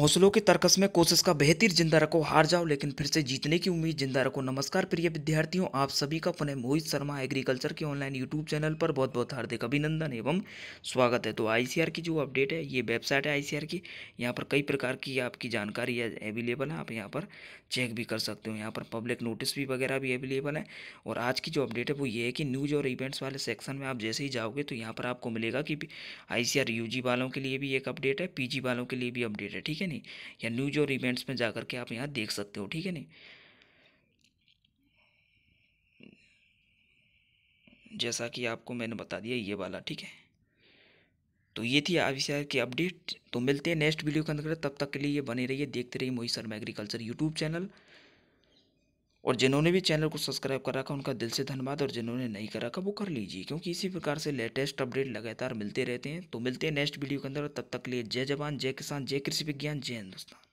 हौसलों के तर्कस में कोशिश का बेहतर जिंदा रखो हार जाओ लेकिन फिर से जीतने की उम्मीद जिंदा रखो नमस्कार प्रिय विद्यार्थियों आप सभी का पुनः मोहित शर्मा एग्रीकल्चर के ऑनलाइन यूट्यूब चैनल पर बहुत बहुत हार्दिक अभिनंदन एवं स्वागत है तो आईसीआर की जो अपडेट है ये वेबसाइट है आई की यहाँ पर कई प्रकार की आपकी जानकारी अवेलेबल है आप यहाँ पर चेक भी कर सकते हो यहाँ पर पब्लिक नोटिस भी वगैरह भी अवेलेबल है और आज की जो अपडेट है वो ये है कि न्यूज़ और इवेंट्स वाले सेक्शन में आप जैसे ही जाओगे तो यहाँ पर आपको मिलेगा कि आई सी वालों के लिए भी एक अपडेट है पी वालों के लिए भी अपडेट है ठीक है है नहीं या न्यूज और इवेंट्स में जा करके आप यहाँ देख सकते हो ठीक है नहीं जैसा कि आपको मैंने बता दिया ये वाला ठीक है तो ये थी आविष्कार की अपडेट तो मिलते हैं नेक्स्ट वीडियो के अंदर तब तक के लिए ये बने रहिए देखते रहिए Mohit Sharma agriculture YouTube channel और जिन्होंने भी चैनल को सब्सक्राइब कर रखा उनका दिल से धन्यवाद और जिन्होंने नहीं कर रखा वो कर लीजिए क्योंकि इसी प्रकार से लेटेस्ट अपडेट लगातार मिलते रहते हैं तो मिलते हैं नेक्स्ट वीडियो के अंदर तब तक लिए जय जवान जय किसान जय कृषि विज्ञान जय हिंदुस्तान